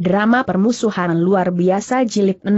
Drama Permusuhan Luar Biasa Jilid 6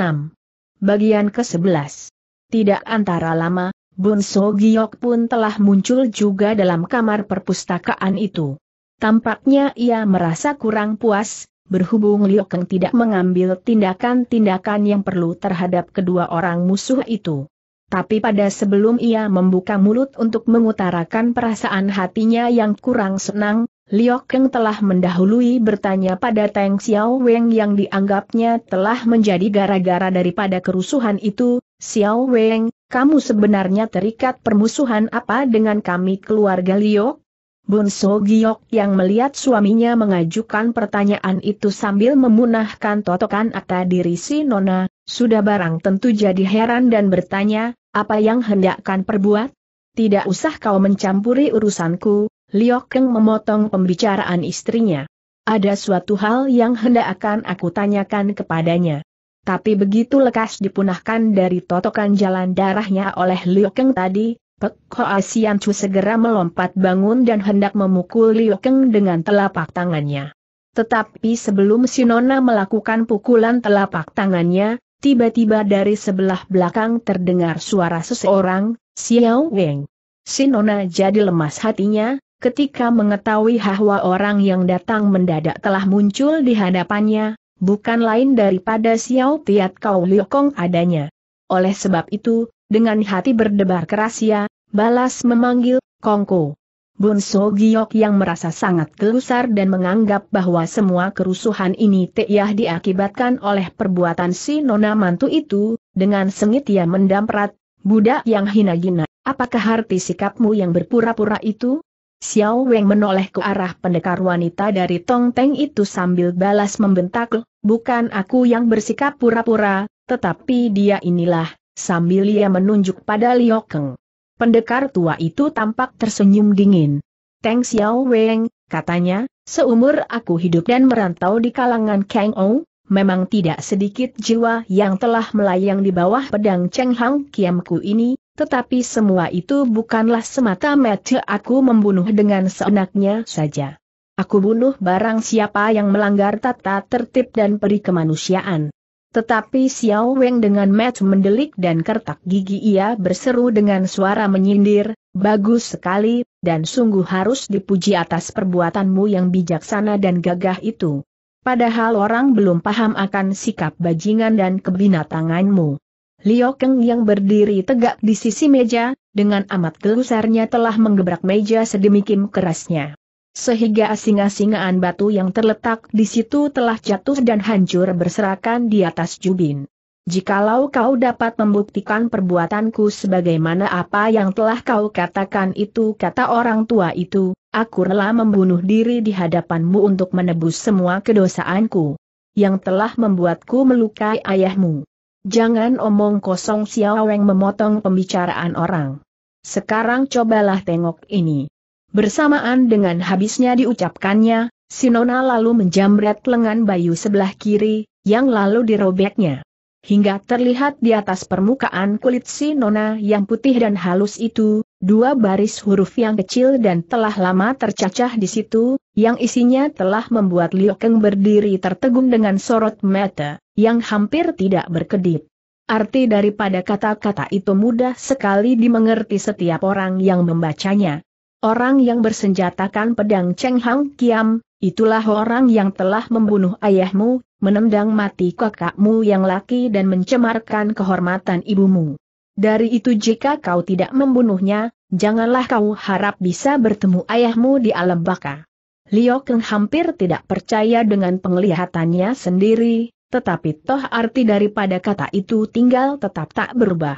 Bagian ke-11 Tidak antara lama, Bun So Giok pun telah muncul juga dalam kamar perpustakaan itu. Tampaknya ia merasa kurang puas, berhubung Liu Kang tidak mengambil tindakan-tindakan yang perlu terhadap kedua orang musuh itu. Tapi pada sebelum ia membuka mulut untuk mengutarakan perasaan hatinya yang kurang senang, Liu yang telah mendahului bertanya pada Tang Xiao Weng yang dianggapnya telah menjadi gara-gara daripada kerusuhan itu, Xiao Weng, kamu sebenarnya terikat permusuhan apa dengan kami keluarga Liu? Bun So Giok yang melihat suaminya mengajukan pertanyaan itu sambil memunahkan totokan akta diri si Nona, sudah barang tentu jadi heran dan bertanya, apa yang hendakkan perbuat? Tidak usah kau mencampuri urusanku, Liok memotong pembicaraan istrinya. Ada suatu hal yang hendak akan aku tanyakan kepadanya. Tapi begitu lekas dipunahkan dari totokan jalan darahnya oleh Liokeng tadi, Pek Hoa Sian Chu segera melompat bangun dan hendak memukul Liokeng dengan telapak tangannya. Tetapi sebelum Sinona melakukan pukulan telapak tangannya, tiba-tiba dari sebelah belakang terdengar suara seseorang, Xiao Weng. Sinona jadi lemas hatinya, Ketika mengetahui bahwa orang yang datang mendadak telah muncul di hadapannya, bukan lain daripada Xiao Tiat Kau Liokong adanya. Oleh sebab itu, dengan hati berdebar keras ia balas memanggil, Kongko. Bun So Giok yang merasa sangat gelusar dan menganggap bahwa semua kerusuhan ini Teyah diakibatkan oleh perbuatan si Nona Mantu itu, dengan sengit ia mendamprat, budak yang hina-gina, apakah arti sikapmu yang berpura-pura itu? Xiao Weng menoleh ke arah pendekar wanita dari Tong Teng itu sambil balas membentak, bukan aku yang bersikap pura-pura, tetapi dia inilah, sambil ia menunjuk pada Liu Keng. Pendekar tua itu tampak tersenyum dingin. Teng Xiao Weng, katanya, seumur aku hidup dan merantau di kalangan Kang Ou, memang tidak sedikit jiwa yang telah melayang di bawah pedang Cheng Hang Kiamku ini, tetapi semua itu bukanlah semata-mata aku membunuh dengan seenaknya saja. Aku bunuh barang siapa yang melanggar tata tertib dan peri kemanusiaan. Tetapi Xiao Weng dengan match mendelik dan kertak gigi ia berseru dengan suara menyindir, bagus sekali, dan sungguh harus dipuji atas perbuatanmu yang bijaksana dan gagah itu. Padahal orang belum paham akan sikap bajingan dan kebinatanganmu. Liu Keng yang berdiri tegak di sisi meja, dengan amat gelusarnya telah menggebrak meja sedemikian kerasnya. Sehingga asing asingan batu yang terletak di situ telah jatuh dan hancur berserakan di atas jubin. Jikalau kau dapat membuktikan perbuatanku sebagaimana apa yang telah kau katakan itu kata orang tua itu, aku rela membunuh diri di hadapanmu untuk menebus semua kedosaanku yang telah membuatku melukai ayahmu. Jangan omong kosong Xiaoweng memotong pembicaraan orang. Sekarang cobalah tengok ini. Bersamaan dengan habisnya diucapkannya, Sinona lalu menjamret lengan Bayu sebelah kiri, yang lalu dirobeknya. Hingga terlihat di atas permukaan kulit si nona yang putih dan halus itu, dua baris huruf yang kecil dan telah lama tercacah di situ, yang isinya telah membuat Liu Keng berdiri tertegun dengan sorot mata yang hampir tidak berkedip. Arti daripada kata-kata itu mudah sekali dimengerti setiap orang yang membacanya. Orang yang bersenjatakan pedang Cheng Hang Kiam, itulah orang yang telah membunuh ayahmu, menendang mati kakakmu yang laki dan mencemarkan kehormatan ibumu. Dari itu jika kau tidak membunuhnya, janganlah kau harap bisa bertemu ayahmu di alam baka. Liu Keng hampir tidak percaya dengan penglihatannya sendiri, tetapi toh arti daripada kata itu tinggal tetap tak berubah.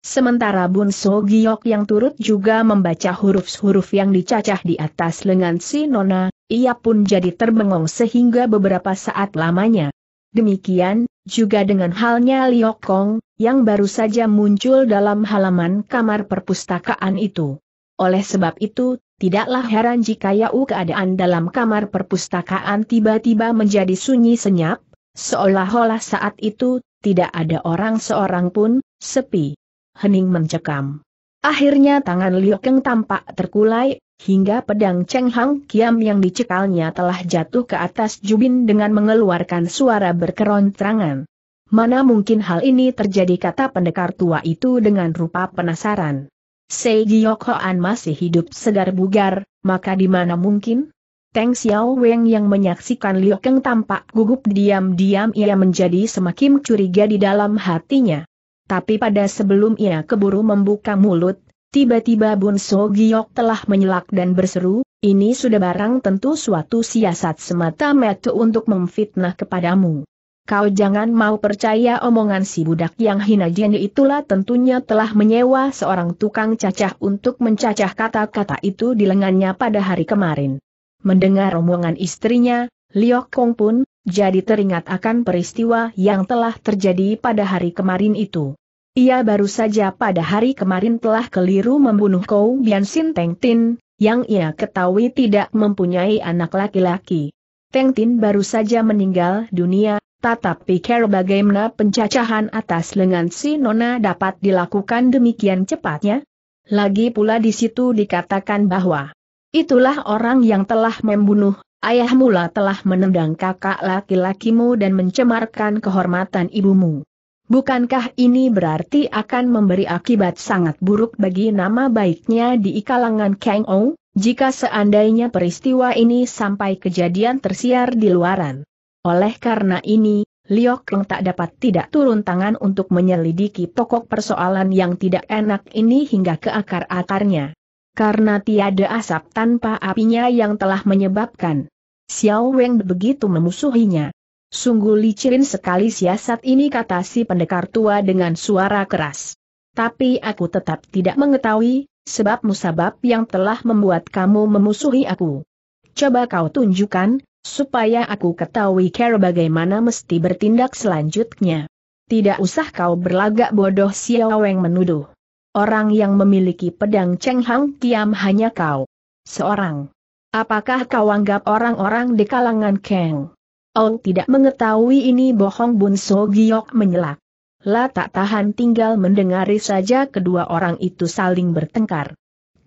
Sementara Bun So Giok yang turut juga membaca huruf-huruf yang dicacah di atas lengan si Nona, ia pun jadi terbengong sehingga beberapa saat lamanya. Demikian, juga dengan halnya Liok Kong, yang baru saja muncul dalam halaman kamar perpustakaan itu. Oleh sebab itu, tidaklah heran jika Yau keadaan dalam kamar perpustakaan tiba-tiba menjadi sunyi senyap, Seolah-olah saat itu, tidak ada orang seorang pun, sepi. Hening mencekam. Akhirnya tangan Liu Keng tampak terkulai, hingga pedang Cheng Hang Kiam yang dicekalnya telah jatuh ke atas Jubin dengan mengeluarkan suara berkerontrangan. Mana mungkin hal ini terjadi kata pendekar tua itu dengan rupa penasaran. Sei Giyok Hoan masih hidup segar bugar, maka di mana mungkin? Teng Xiao Weng yang menyaksikan Liu Kang tampak gugup diam-diam ia menjadi semakin curiga di dalam hatinya. Tapi pada sebelum ia keburu membuka mulut, tiba-tiba Bun So Giok telah menyelak dan berseru, ini sudah barang tentu suatu siasat semata metu untuk memfitnah kepadamu. Kau jangan mau percaya omongan si budak yang hina jeni itulah tentunya telah menyewa seorang tukang cacah untuk mencacah kata-kata itu di lengannya pada hari kemarin. Mendengar omongan istrinya, Liok Kong pun, jadi teringat akan peristiwa yang telah terjadi pada hari kemarin itu. Ia baru saja pada hari kemarin telah keliru membunuh Kou Bian Sin Teng Tin, yang ia ketahui tidak mempunyai anak laki-laki. Teng Tin baru saja meninggal dunia, tetapi care bagaimana pencacahan atas lengan si Nona dapat dilakukan demikian cepatnya? Lagi pula di situ dikatakan bahwa Itulah orang yang telah membunuh, ayah mula telah menendang kakak laki-lakimu dan mencemarkan kehormatan ibumu. Bukankah ini berarti akan memberi akibat sangat buruk bagi nama baiknya di kalangan Kang Ou, jika seandainya peristiwa ini sampai kejadian tersiar di luaran? Oleh karena ini, Liok leng tak dapat tidak turun tangan untuk menyelidiki pokok persoalan yang tidak enak ini hingga ke akar-akarnya karena tiada asap tanpa apinya yang telah menyebabkan Xiao Weng begitu memusuhinya. Sungguh licin sekali siasat ini kata si pendekar tua dengan suara keras. Tapi aku tetap tidak mengetahui, sebab musabab yang telah membuat kamu memusuhi aku. Coba kau tunjukkan, supaya aku ketahui cara bagaimana mesti bertindak selanjutnya. Tidak usah kau berlagak bodoh Xiao Weng menuduh. Orang yang memiliki pedang Cheng Hang Kiam hanya kau. Seorang. Apakah kau anggap orang-orang di kalangan Kang? Oh tidak mengetahui ini bohong Bun So Giok menyelak. La tak tahan tinggal mendengari saja kedua orang itu saling bertengkar.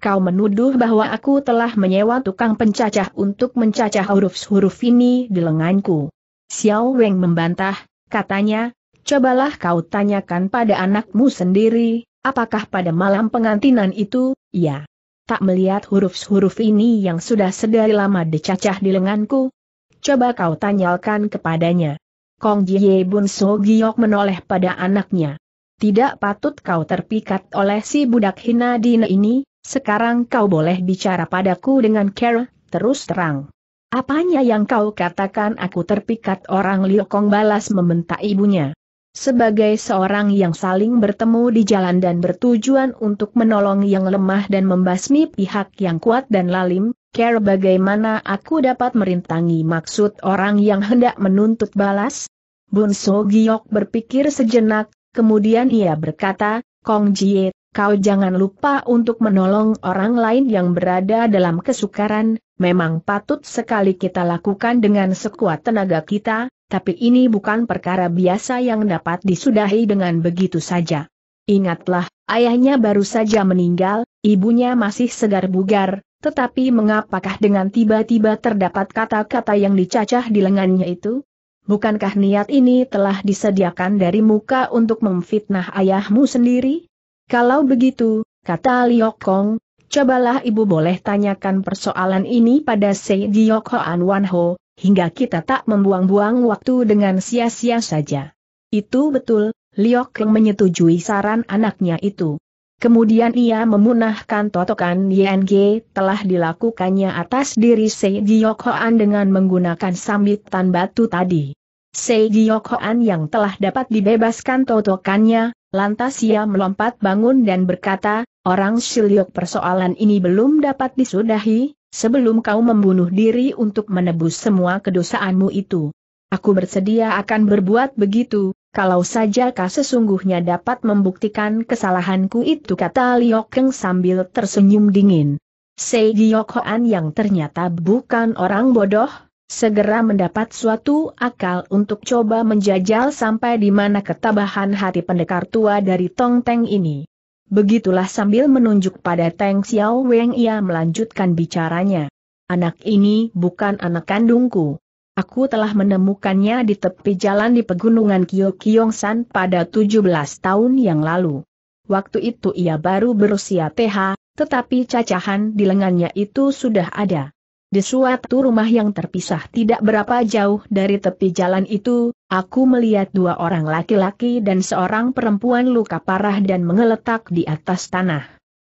Kau menuduh bahwa aku telah menyewa tukang pencacah untuk mencacah huruf-huruf ini di lenganku. Xiao Weng membantah, katanya, cobalah kau tanyakan pada anakmu sendiri, Apakah pada malam pengantinan itu, ya? Tak melihat huruf-huruf ini yang sudah sedari lama dicacah di lenganku? Coba kau tanyakan kepadanya. Kong Jie Bun So Giok menoleh pada anaknya. Tidak patut kau terpikat oleh si budak hina dina ini, sekarang kau boleh bicara padaku dengan care, terus terang. Apanya yang kau katakan aku terpikat orang Liokong balas membentak ibunya. Sebagai seorang yang saling bertemu di jalan dan bertujuan untuk menolong yang lemah dan membasmi pihak yang kuat dan lalim, care bagaimana aku dapat merintangi maksud orang yang hendak menuntut balas? Bun So Giok berpikir sejenak, kemudian ia berkata, Kong Jie, kau jangan lupa untuk menolong orang lain yang berada dalam kesukaran, memang patut sekali kita lakukan dengan sekuat tenaga kita, tapi ini bukan perkara biasa yang dapat disudahi dengan begitu saja. Ingatlah, ayahnya baru saja meninggal, ibunya masih segar bugar, tetapi mengapakah dengan tiba-tiba terdapat kata-kata yang dicacah di lengannya itu? Bukankah niat ini telah disediakan dari muka untuk memfitnah ayahmu sendiri? Kalau begitu, kata Liokong. Cobalah ibu boleh tanyakan persoalan ini pada Sei Diok Hoan Wan Ho, hingga kita tak membuang-buang waktu dengan sia-sia saja. Itu betul, Liok Keng menyetujui saran anaknya itu. Kemudian ia memunahkan totokan YNG telah dilakukannya atas diri Sei Diok Hoan dengan menggunakan sambitan batu tadi. Sei Diok Hoan yang telah dapat dibebaskan totokannya, lantas ia melompat bangun dan berkata, Orang siliok persoalan ini belum dapat disudahi, sebelum kau membunuh diri untuk menebus semua kedosaanmu itu. Aku bersedia akan berbuat begitu, kalau saja kau sesungguhnya dapat membuktikan kesalahanku itu kata Liok Keng sambil tersenyum dingin. Giyok Hoan yang ternyata bukan orang bodoh, segera mendapat suatu akal untuk coba menjajal sampai di mana ketabahan hati pendekar tua dari Tong Teng ini. Begitulah sambil menunjuk pada Teng Xiao Weng ia melanjutkan bicaranya. Anak ini bukan anak kandungku. Aku telah menemukannya di tepi jalan di pegunungan Kyokyongsan pada 17 tahun yang lalu. Waktu itu ia baru berusia TH, tetapi cacahan di lengannya itu sudah ada. Di suatu rumah yang terpisah tidak berapa jauh dari tepi jalan itu, aku melihat dua orang laki-laki dan seorang perempuan luka parah dan mengeletak di atas tanah.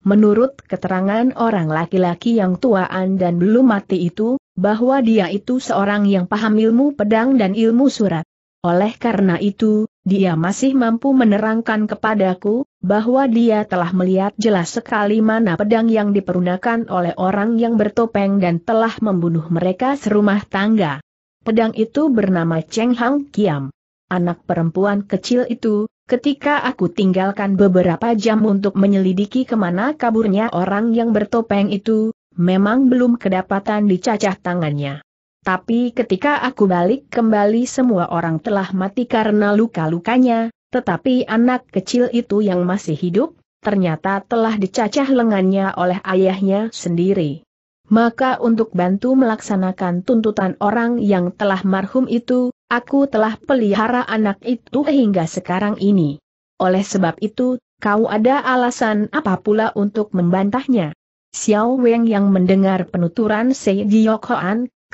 Menurut keterangan orang laki-laki yang tuaan dan belum mati itu, bahwa dia itu seorang yang paham ilmu pedang dan ilmu surat. Oleh karena itu, dia masih mampu menerangkan kepadaku, bahwa dia telah melihat jelas sekali mana pedang yang dipergunakan oleh orang yang bertopeng dan telah membunuh mereka serumah tangga. Pedang itu bernama Cheng Hang Kiam. Anak perempuan kecil itu, ketika aku tinggalkan beberapa jam untuk menyelidiki kemana kaburnya orang yang bertopeng itu, memang belum kedapatan dicacah tangannya. Tapi ketika aku balik kembali semua orang telah mati karena luka-lukanya, tetapi anak kecil itu yang masih hidup, ternyata telah dicacah lengannya oleh ayahnya sendiri. Maka untuk bantu melaksanakan tuntutan orang yang telah marhum itu, aku telah pelihara anak itu hingga sekarang ini. Oleh sebab itu, kau ada alasan apa pula untuk membantahnya? Xiao Weng yang mendengar penuturan Sei Giok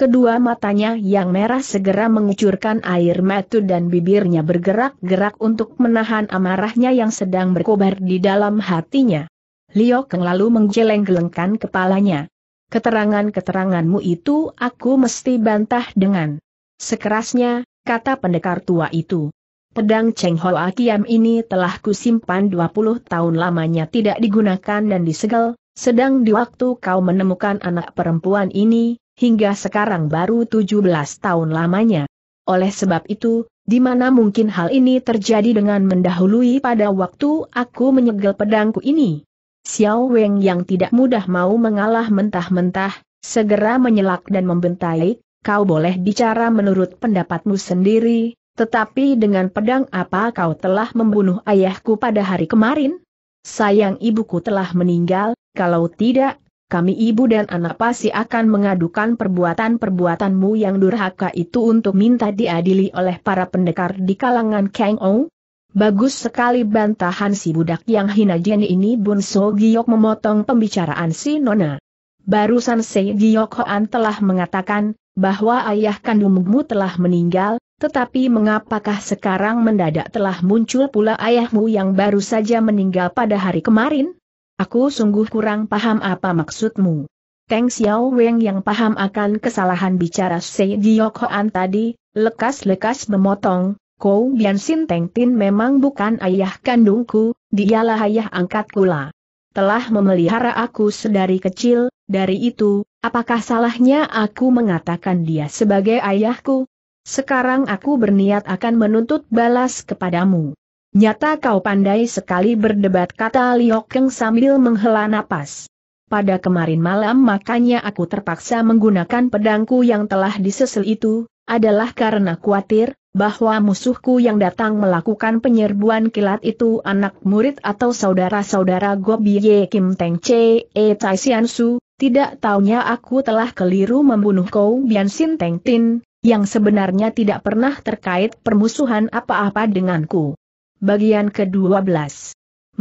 Kedua matanya yang merah segera mengucurkan air mata dan bibirnya bergerak-gerak untuk menahan amarahnya yang sedang berkobar di dalam hatinya. Liok Kang lalu menggeleng-gelengkan kepalanya. Keterangan-keteranganmu itu aku mesti bantah dengan sekerasnya, kata pendekar tua itu. Pedang Cheng Ho Akiam ini telah kusimpan 20 tahun lamanya tidak digunakan dan disegel, sedang di waktu kau menemukan anak perempuan ini, hingga sekarang baru 17 tahun lamanya. Oleh sebab itu, di mana mungkin hal ini terjadi dengan mendahului pada waktu aku menyegel pedangku ini. Xiao Weng yang tidak mudah mau mengalah mentah-mentah, segera menyelak dan membentai, kau boleh bicara menurut pendapatmu sendiri, tetapi dengan pedang apa kau telah membunuh ayahku pada hari kemarin? Sayang ibuku telah meninggal, kalau tidak, kami ibu dan anak pasti akan mengadukan perbuatan-perbuatanmu yang durhaka itu untuk minta diadili oleh para pendekar di kalangan Kang Bagus sekali bantahan si budak yang hina jeni ini Bun So Giok memotong pembicaraan si Nona. Barusan Se Giok Hoan telah mengatakan, bahwa ayah kandungmu telah meninggal, tetapi mengapakah sekarang mendadak telah muncul pula ayahmu yang baru saja meninggal pada hari kemarin? Aku sungguh kurang paham apa maksudmu. Teng Xiao Weng yang paham akan kesalahan bicara Sei Giok tadi, lekas-lekas memotong, Kou Bian Sin Teng Tin memang bukan ayah kandungku, dialah ayah angkat lah. Telah memelihara aku sedari kecil, dari itu, apakah salahnya aku mengatakan dia sebagai ayahku? Sekarang aku berniat akan menuntut balas kepadamu. Nyata kau pandai sekali berdebat kata Liok sambil menghela napas. Pada kemarin malam makanya aku terpaksa menggunakan pedangku yang telah disesel itu, adalah karena khawatir, bahwa musuhku yang datang melakukan penyerbuan kilat itu anak murid atau saudara-saudara Ye, Kim Teng Che E Tai Sian Su, tidak taunya aku telah keliru membunuh kau Bian Sin Teng Tin, yang sebenarnya tidak pernah terkait permusuhan apa-apa denganku. Bagian ke-12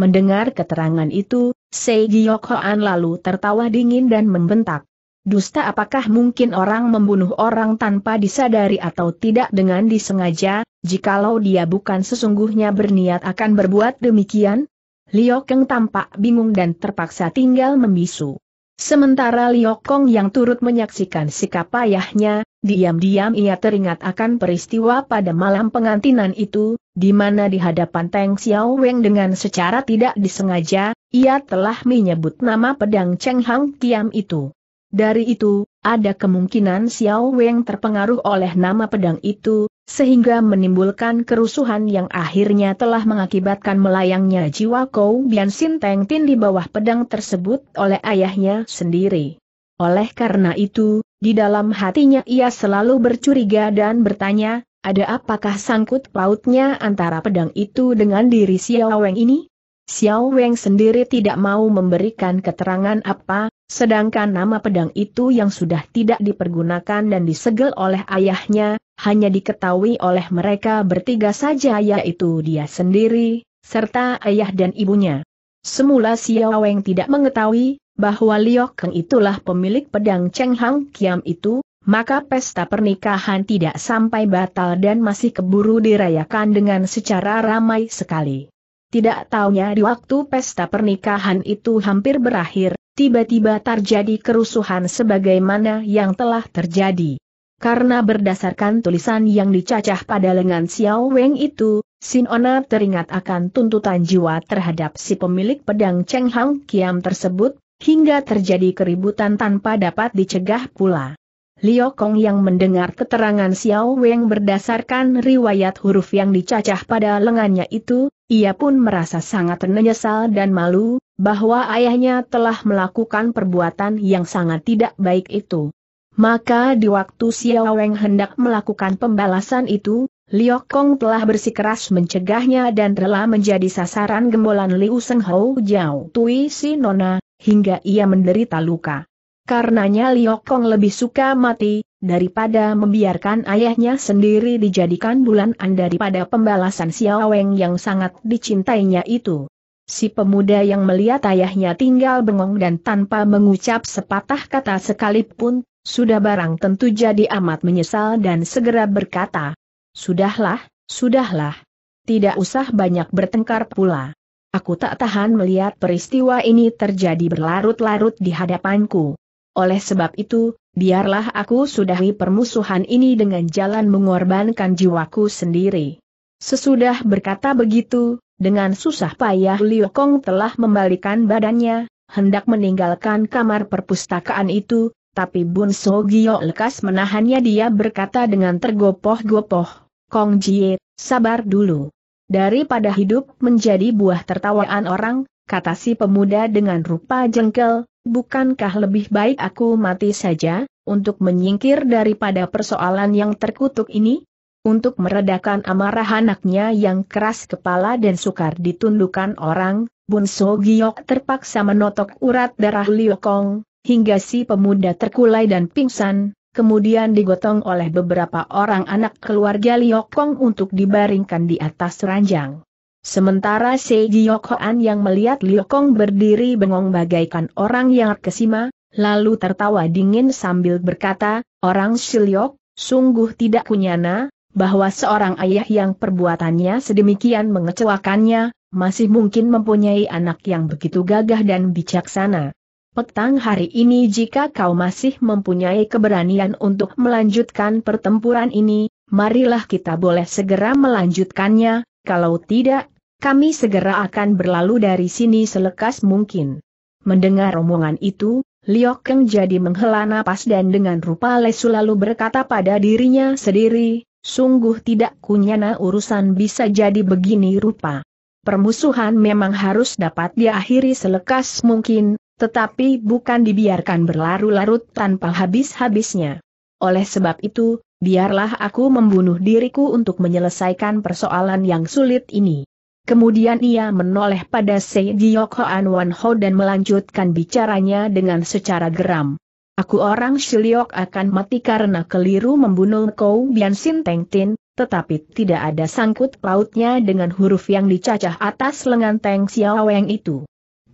Mendengar keterangan itu, Sei Yokoan lalu tertawa dingin dan membentak. Dusta apakah mungkin orang membunuh orang tanpa disadari atau tidak dengan disengaja, jikalau dia bukan sesungguhnya berniat akan berbuat demikian? Liokeng tampak bingung dan terpaksa tinggal membisu. Sementara Liokong yang turut menyaksikan sikap payahnya, diam-diam ia teringat akan peristiwa pada malam pengantinan itu, di mana di hadapan Teng Xiao Weng dengan secara tidak disengaja, ia telah menyebut nama pedang Cheng Hang Kiam itu. Dari itu, ada kemungkinan Xiao Weng terpengaruh oleh nama pedang itu, sehingga menimbulkan kerusuhan yang akhirnya telah mengakibatkan melayangnya jiwa Kou Bian Sin Teng Tin di bawah pedang tersebut oleh ayahnya sendiri. Oleh karena itu, di dalam hatinya ia selalu bercuriga dan bertanya, ada apakah sangkut pautnya antara pedang itu dengan diri Xiao Weng ini? Xiao Weng sendiri tidak mau memberikan keterangan apa, sedangkan nama pedang itu yang sudah tidak dipergunakan dan disegel oleh ayahnya, hanya diketahui oleh mereka bertiga saja yaitu dia sendiri, serta ayah dan ibunya. Semula Xiao Weng tidak mengetahui, bahwa Liok Kang itulah pemilik pedang Cheng Hang Kiam itu, maka pesta pernikahan tidak sampai batal dan masih keburu dirayakan dengan secara ramai sekali. Tidak taunya di waktu pesta pernikahan itu hampir berakhir, tiba-tiba terjadi kerusuhan sebagaimana yang telah terjadi. Karena berdasarkan tulisan yang dicacah pada lengan Xiao Weng itu, Ona teringat akan tuntutan jiwa terhadap si pemilik pedang Cheng Hang Kiam tersebut, hingga terjadi keributan tanpa dapat dicegah pula. Liu Kong yang mendengar keterangan Xiao Weng berdasarkan riwayat huruf yang dicacah pada lengannya itu, ia pun merasa sangat menyesal dan malu, bahwa ayahnya telah melakukan perbuatan yang sangat tidak baik itu. Maka di waktu Xiao Weng hendak melakukan pembalasan itu, Liu Kong telah bersikeras mencegahnya dan rela menjadi sasaran gembolan Liu Senghou Jiao Tui Si Nona, hingga ia menderita luka. Karenanya Liokong lebih suka mati, daripada membiarkan ayahnya sendiri dijadikan bulanan daripada pembalasan Xiao Weng yang sangat dicintainya itu. Si pemuda yang melihat ayahnya tinggal bengong dan tanpa mengucap sepatah kata sekalipun, sudah barang tentu jadi amat menyesal dan segera berkata, Sudahlah, sudahlah. Tidak usah banyak bertengkar pula. Aku tak tahan melihat peristiwa ini terjadi berlarut-larut di hadapanku. Oleh sebab itu, biarlah aku sudahi permusuhan ini dengan jalan mengorbankan jiwaku sendiri. Sesudah berkata begitu, dengan susah payah Liu Kong telah membalikan badannya, hendak meninggalkan kamar perpustakaan itu, tapi Bun So Gio lekas menahannya dia berkata dengan tergopoh-gopoh, Kong Jie, sabar dulu. Daripada hidup menjadi buah tertawaan orang, kata si pemuda dengan rupa jengkel, bukankah lebih baik aku mati saja, untuk menyingkir daripada persoalan yang terkutuk ini? Untuk meredakan amarah anaknya yang keras kepala dan sukar ditundukkan orang, Bun So Giok terpaksa menotok urat darah Liu Kong, hingga si pemuda terkulai dan pingsan, kemudian digotong oleh beberapa orang anak keluarga Liu Kong untuk dibaringkan di atas ranjang. Sementara Seiji Yokoan yang melihat Liokong berdiri bengong bagaikan orang yang kesima, lalu tertawa dingin sambil berkata, Orang Siliok, sungguh tidak kunyana, bahwa seorang ayah yang perbuatannya sedemikian mengecewakannya, masih mungkin mempunyai anak yang begitu gagah dan bijaksana. Petang hari ini jika kau masih mempunyai keberanian untuk melanjutkan pertempuran ini, marilah kita boleh segera melanjutkannya, kalau tidak, kami segera akan berlalu dari sini selekas mungkin. Mendengar omongan itu, Liok Keng jadi menghela napas dan dengan rupa lesu lalu berkata pada dirinya sendiri, sungguh tidak kunyana urusan bisa jadi begini rupa. Permusuhan memang harus dapat diakhiri selekas mungkin, tetapi bukan dibiarkan berlarut-larut tanpa habis-habisnya. Oleh sebab itu, biarlah aku membunuh diriku untuk menyelesaikan persoalan yang sulit ini. Kemudian ia menoleh pada Sei Giok Hoan Wan Ho dan melanjutkan bicaranya dengan secara geram. Aku orang Shiliok akan mati karena keliru membunuh Kou Bian Sin Teng Tin, tetapi tidak ada sangkut pautnya dengan huruf yang dicacah atas lengan Teng Xiaoweng itu.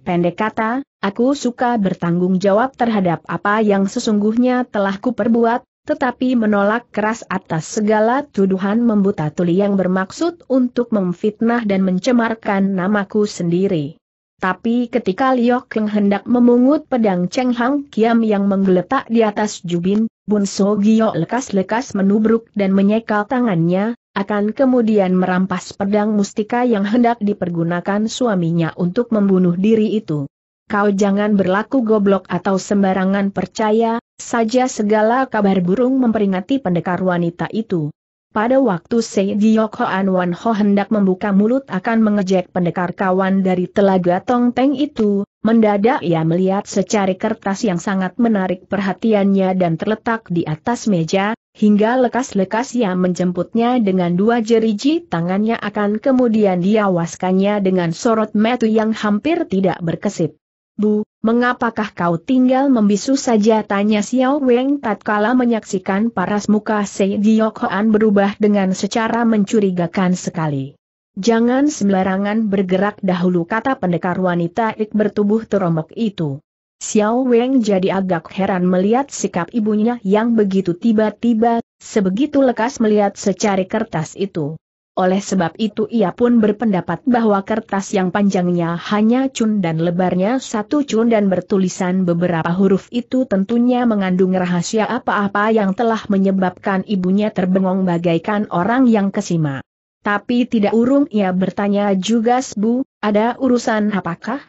Pendek kata, aku suka bertanggung jawab terhadap apa yang sesungguhnya telah kuperbuat, tetapi menolak keras atas segala tuduhan membuta tuli yang bermaksud untuk memfitnah dan mencemarkan namaku sendiri. Tapi ketika Liok Keng hendak memungut pedang Cheng Hang Kiam yang menggeletak di atas Jubin, Bun So lekas-lekas menubruk dan menyekal tangannya, akan kemudian merampas pedang mustika yang hendak dipergunakan suaminya untuk membunuh diri itu. Kau jangan berlaku goblok atau sembarangan percaya, saja segala kabar burung memperingati pendekar wanita itu. Pada waktu Seijiok Hoan Wan Ho hendak membuka mulut akan mengejek pendekar kawan dari telaga Tong Teng itu, mendadak ia melihat secari kertas yang sangat menarik perhatiannya dan terletak di atas meja, hingga lekas-lekas ia menjemputnya dengan dua jeriji tangannya akan kemudian diawaskannya dengan sorot metu yang hampir tidak berkesip. Bu, mengapakah kau tinggal membisu saja tanya Xiao Weng tatkala menyaksikan paras muka Sei Giokhoan berubah dengan secara mencurigakan sekali. Jangan sembarangan bergerak dahulu kata pendekar wanita ik bertubuh teromok itu. Xiao Weng jadi agak heran melihat sikap ibunya yang begitu tiba-tiba, sebegitu lekas melihat secari kertas itu oleh sebab itu ia pun berpendapat bahwa kertas yang panjangnya hanya cun dan lebarnya satu cun dan bertulisan beberapa huruf itu tentunya mengandung rahasia apa-apa yang telah menyebabkan ibunya terbengong bagaikan orang yang kesima. Tapi tidak urung ia bertanya juga sebu ada urusan apakah?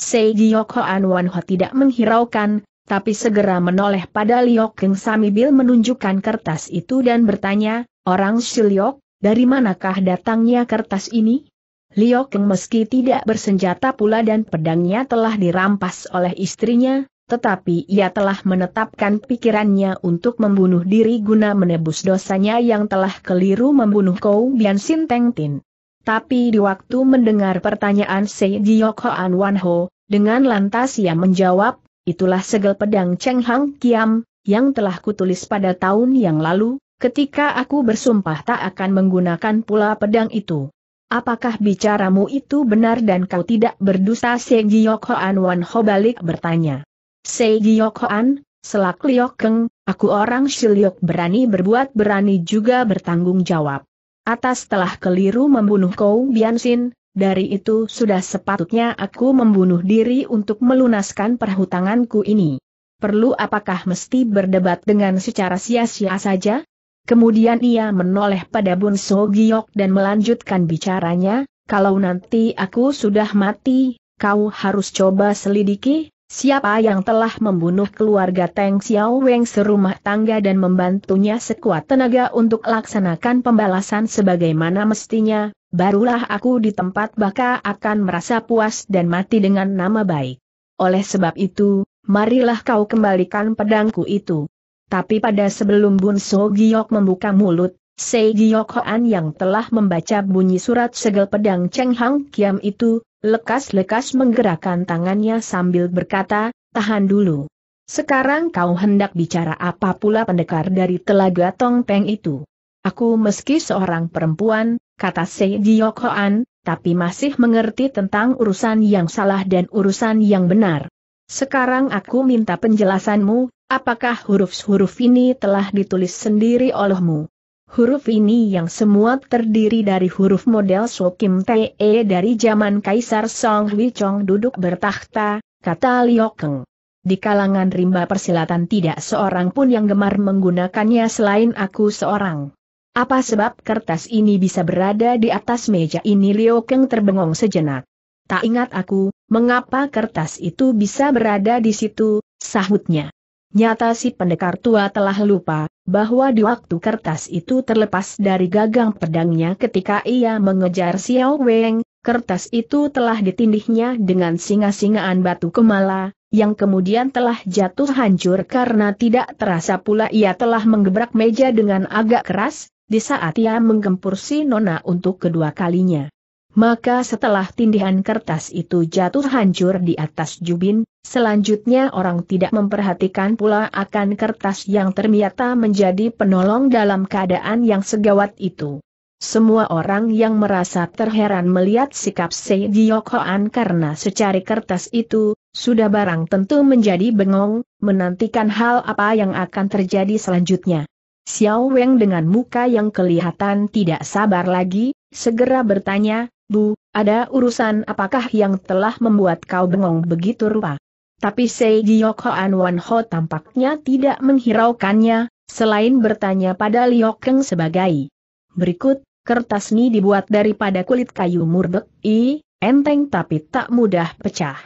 Sei Hoan Wan Ho tidak menghiraukan, tapi segera menoleh pada Liok Keng Samibil menunjukkan kertas itu dan bertanya, Orang Siliok? Dari manakah datangnya kertas ini? Liu Kang meski tidak bersenjata pula dan pedangnya telah dirampas oleh istrinya, tetapi ia telah menetapkan pikirannya untuk membunuh diri guna menebus dosanya yang telah keliru membunuh Kou Bian Sin Teng Tin. Tapi di waktu mendengar pertanyaan Se Giok Hoan Wan Ho, dengan lantas ia menjawab, itulah segel pedang Cheng Hang Kiam, yang telah kutulis pada tahun yang lalu, ketika aku bersumpah tak akan menggunakan pula pedang itu. Apakah bicaramu itu benar dan kau tidak berdusta? Segi Hoan Wan Ho balik bertanya. Segi Hoan, selak Liok Keng, aku orang Shiliok berani berbuat berani juga bertanggung jawab. Atas telah keliru membunuh kau Biansin, dari itu sudah sepatutnya aku membunuh diri untuk melunaskan perhutanganku ini. Perlu apakah mesti berdebat dengan secara sia-sia saja? Kemudian ia menoleh pada Bun So Giok dan melanjutkan bicaranya, kalau nanti aku sudah mati, kau harus coba selidiki, siapa yang telah membunuh keluarga Teng Xiao Weng serumah tangga dan membantunya sekuat tenaga untuk laksanakan pembalasan sebagaimana mestinya, barulah aku di tempat baka akan merasa puas dan mati dengan nama baik. Oleh sebab itu, marilah kau kembalikan pedangku itu. Tapi pada sebelum Bun So Giok membuka mulut, Sei Giok Hoan yang telah membaca bunyi surat segel pedang Cheng Hang Kiam itu, lekas-lekas menggerakkan tangannya sambil berkata, tahan dulu. Sekarang kau hendak bicara apa pula pendekar dari telaga Tong Peng itu? Aku meski seorang perempuan, kata Sei Giok Hoan, tapi masih mengerti tentang urusan yang salah dan urusan yang benar. Sekarang aku minta penjelasanmu, Apakah huruf-huruf ini telah ditulis sendiri olehmu? Huruf ini yang semua terdiri dari huruf model So Kim E dari zaman Kaisar Song Hui Chong duduk bertahta, kata Liu Keng. Di kalangan rimba persilatan tidak seorang pun yang gemar menggunakannya selain aku seorang. Apa sebab kertas ini bisa berada di atas meja ini Liu Keng terbengong sejenak. Tak ingat aku, mengapa kertas itu bisa berada di situ, sahutnya. Nyata si pendekar tua telah lupa, bahwa di waktu kertas itu terlepas dari gagang pedangnya ketika ia mengejar Xiao Weng, kertas itu telah ditindihnya dengan singa-singaan batu kemala, yang kemudian telah jatuh hancur karena tidak terasa pula ia telah menggebrak meja dengan agak keras, di saat ia menggempur si Nona untuk kedua kalinya. Maka setelah tindihan kertas itu jatuh hancur di atas jubin, selanjutnya orang tidak memperhatikan pula akan kertas yang ternyata menjadi penolong dalam keadaan yang segawat itu. Semua orang yang merasa terheran melihat sikap Sei Giyokhoan karena secari kertas itu, sudah barang tentu menjadi bengong, menantikan hal apa yang akan terjadi selanjutnya. Xiao Weng dengan muka yang kelihatan tidak sabar lagi, segera bertanya, Bu, ada urusan apakah yang telah membuat kau bengong begitu rupa? Tapi Sei Yoko Hoan Wan Ho tampaknya tidak menghiraukannya, selain bertanya pada Liok Keng sebagai berikut, kertas ini dibuat daripada kulit kayu murbek, i, enteng tapi tak mudah pecah.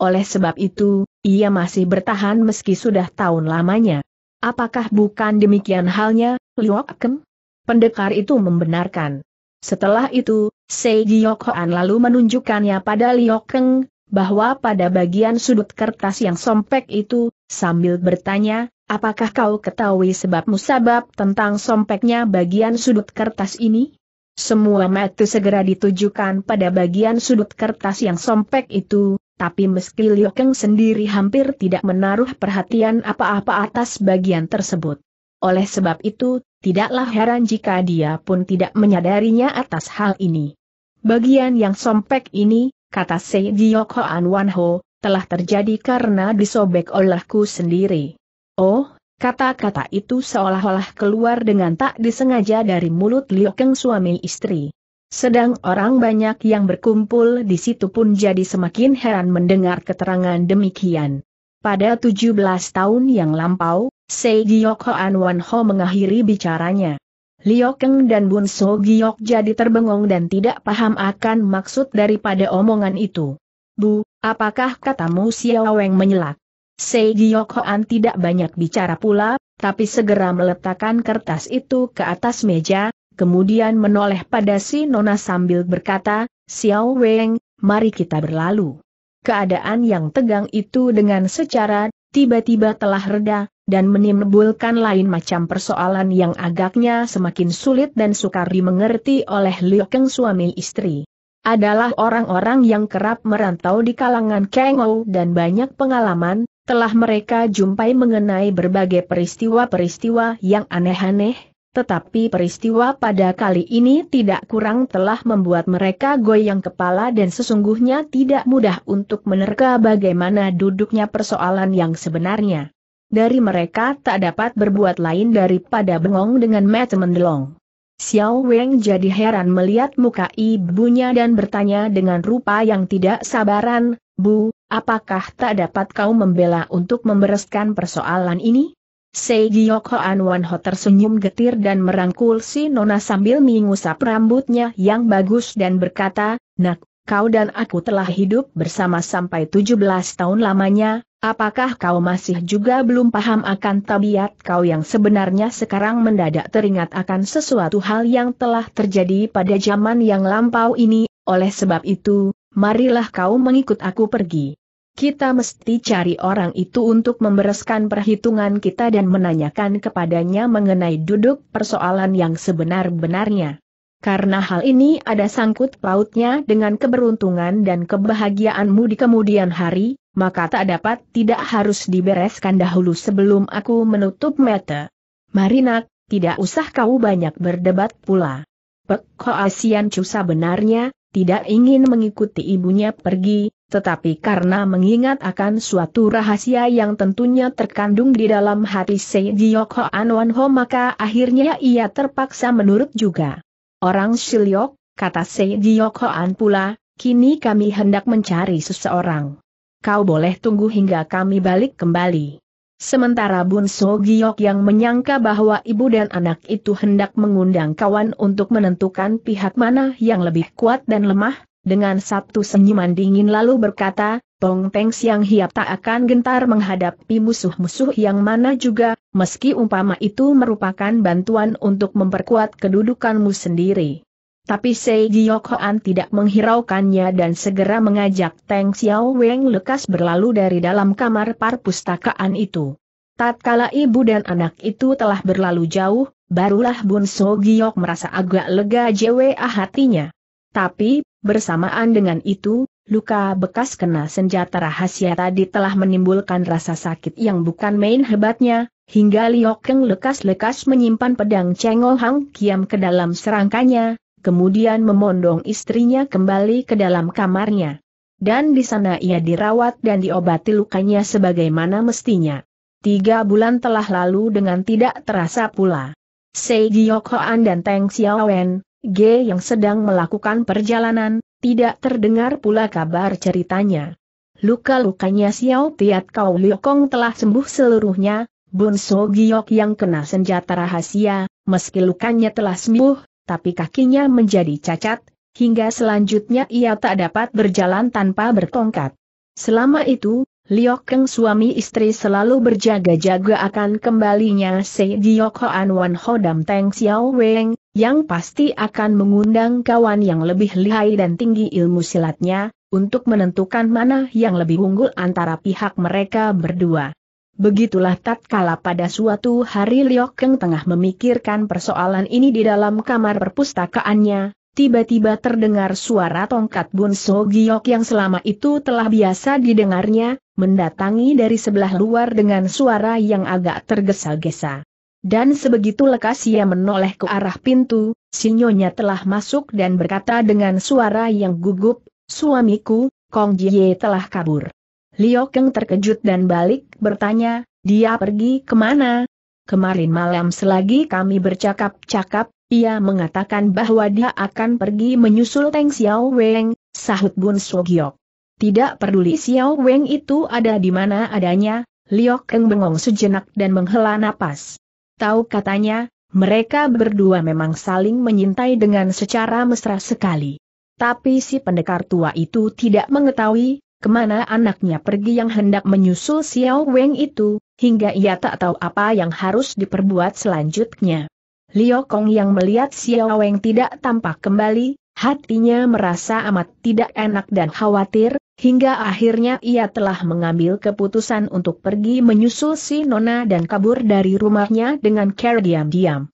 Oleh sebab itu, ia masih bertahan meski sudah tahun lamanya. Apakah bukan demikian halnya, Liok Keng? Pendekar itu membenarkan. Setelah itu, Sei Giyokoan lalu menunjukkannya pada Liokeng, bahwa pada bagian sudut kertas yang sompek itu, sambil bertanya, apakah kau ketahui sebab musabab tentang sompeknya bagian sudut kertas ini? Semua mata segera ditujukan pada bagian sudut kertas yang sompek itu, tapi meski Liokeng sendiri hampir tidak menaruh perhatian apa-apa atas bagian tersebut. Oleh sebab itu, tidaklah heran jika dia pun tidak menyadarinya atas hal ini. Bagian yang sompek ini, kata Se Giok Hoan Wan Ho, telah terjadi karena disobek olehku sendiri. Oh, kata-kata itu seolah-olah keluar dengan tak disengaja dari mulut Liu Keng suami istri. Sedang orang banyak yang berkumpul di situ pun jadi semakin heran mendengar keterangan demikian. Pada 17 tahun yang lampau, Sei Giok Hoan Wan Ho mengakhiri bicaranya. Liu Keng dan Bun So Giok jadi terbengong dan tidak paham akan maksud daripada omongan itu. Bu, apakah katamu Xiao Weng menyelak? Sei Giok Hoan tidak banyak bicara pula, tapi segera meletakkan kertas itu ke atas meja, kemudian menoleh pada si Nona sambil berkata, Xiao Weng, mari kita berlalu. Keadaan yang tegang itu dengan secara tiba-tiba telah reda, dan menimbulkan lain macam persoalan yang agaknya semakin sulit dan sukar dimengerti oleh Liu Keng suami istri. Adalah orang-orang yang kerap merantau di kalangan Kengou dan banyak pengalaman, telah mereka jumpai mengenai berbagai peristiwa-peristiwa yang aneh-aneh, tetapi peristiwa pada kali ini tidak kurang telah membuat mereka goyang kepala dan sesungguhnya tidak mudah untuk menerka bagaimana duduknya persoalan yang sebenarnya dari mereka tak dapat berbuat lain daripada bengong dengan mata mendelong. Xiao Weng jadi heran melihat muka ibunya dan bertanya dengan rupa yang tidak sabaran, Bu, apakah tak dapat kau membela untuk membereskan persoalan ini? Sei Giyok Hoan Wan Ho tersenyum getir dan merangkul si Nona sambil mengusap rambutnya yang bagus dan berkata, Nak, kau dan aku telah hidup bersama sampai 17 tahun lamanya, Apakah kau masih juga belum paham akan tabiat kau yang sebenarnya sekarang mendadak teringat akan sesuatu hal yang telah terjadi pada zaman yang lampau ini, oleh sebab itu, marilah kau mengikut aku pergi. Kita mesti cari orang itu untuk membereskan perhitungan kita dan menanyakan kepadanya mengenai duduk persoalan yang sebenar-benarnya. Karena hal ini ada sangkut pautnya dengan keberuntungan dan kebahagiaanmu di kemudian hari, maka tak dapat tidak harus dibereskan dahulu sebelum aku menutup mata. Marinak, tidak usah kau banyak berdebat pula. Pekho Asian Cusa benarnya, tidak ingin mengikuti ibunya pergi, tetapi karena mengingat akan suatu rahasia yang tentunya terkandung di dalam hati Seijiok Ho Anwan maka akhirnya ia terpaksa menurut juga. Orang Shilyok, kata Seijiok Ho An pula, kini kami hendak mencari seseorang kau boleh tunggu hingga kami balik kembali. Sementara Bun So Giok yang menyangka bahwa ibu dan anak itu hendak mengundang kawan untuk menentukan pihak mana yang lebih kuat dan lemah, dengan satu senyuman dingin lalu berkata, Tong Teng Siang Hiap tak akan gentar menghadapi musuh-musuh yang mana juga, meski umpama itu merupakan bantuan untuk memperkuat kedudukanmu sendiri. Tapi Sei Giokhoan tidak menghiraukannya dan segera mengajak Teng Xiao Weng lekas berlalu dari dalam kamar perpustakaan itu. Tatkala ibu dan anak itu telah berlalu jauh, barulah Bun So Giok merasa agak lega jwa hatinya. Tapi, bersamaan dengan itu, luka bekas kena senjata rahasia tadi telah menimbulkan rasa sakit yang bukan main hebatnya, hingga Liok Keng lekas-lekas menyimpan pedang Cengol Hang Kiam ke dalam serangkanya, kemudian memondong istrinya kembali ke dalam kamarnya. Dan di sana ia dirawat dan diobati lukanya sebagaimana mestinya. Tiga bulan telah lalu dengan tidak terasa pula. Sei Giok Hoan dan Teng Xiaowen, G yang sedang melakukan perjalanan, tidak terdengar pula kabar ceritanya. Luka-lukanya Xiao Tiat Kau Liokong telah sembuh seluruhnya, Bun So Giyok yang kena senjata rahasia, meski lukanya telah sembuh, tapi kakinya menjadi cacat, hingga selanjutnya ia tak dapat berjalan tanpa bertongkat. Selama itu, Liok Keng suami istri selalu berjaga-jaga akan kembalinya Se Giok Hoan Wan Hodam Teng Xiao Weng, yang pasti akan mengundang kawan yang lebih lihai dan tinggi ilmu silatnya, untuk menentukan mana yang lebih unggul antara pihak mereka berdua. Begitulah tatkala pada suatu hari Liok Keng tengah memikirkan persoalan ini di dalam kamar perpustakaannya, tiba-tiba terdengar suara tongkat Bun So Giok yang selama itu telah biasa didengarnya, mendatangi dari sebelah luar dengan suara yang agak tergesa-gesa. Dan sebegitu lekas ia menoleh ke arah pintu, sinyonya telah masuk dan berkata dengan suara yang gugup, suamiku, Kong Jie telah kabur. Liu Kang terkejut dan balik bertanya, dia pergi kemana? Kemarin malam selagi kami bercakap-cakap, ia mengatakan bahwa dia akan pergi menyusul Teng Xiao Weng, sahut Bun Sogyok. Tidak peduli Xiao Weng itu ada di mana adanya, Liu Kang bengong sejenak dan menghela napas. Tahu katanya, mereka berdua memang saling menyintai dengan secara mesra sekali. Tapi si pendekar tua itu tidak mengetahui, kemana anaknya pergi yang hendak menyusul Xiao Weng itu, hingga ia tak tahu apa yang harus diperbuat selanjutnya. Liu Kong yang melihat Xiao Weng tidak tampak kembali, hatinya merasa amat tidak enak dan khawatir, hingga akhirnya ia telah mengambil keputusan untuk pergi menyusul si Nona dan kabur dari rumahnya dengan cara diam-diam.